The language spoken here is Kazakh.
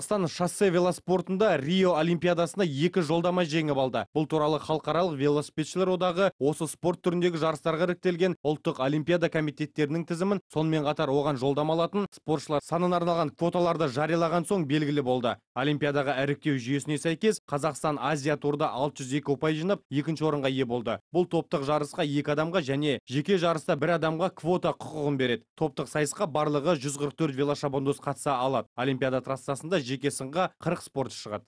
Қазақстан шоссе велоспортында Рио Олимпиадасына екі жолдама жеңіп алды. Бұл туралы халықаралық велосипедшілер одағы осы спорт түріндегі жарыстарға іріктелген ұлттық олимпиада комитеттерінің тізімін сонымен қатар оған жолдамалатын алатын спортшылар санын арналған квоталарды жариялаған соң белгілі болды олимпиадаға іріктеу жүйесіне сәйкес қазақстан азия турда 602 ұпай жинап екінші орынға ие болды бұл топтық жарысқа екі адамға және жеке жарыста бір адамға квота құқығын береді топтық сайысқа барлығы 144 велошабандоз қатыса алады олимпиада трассасында жеке сынға 40 спортшы шығады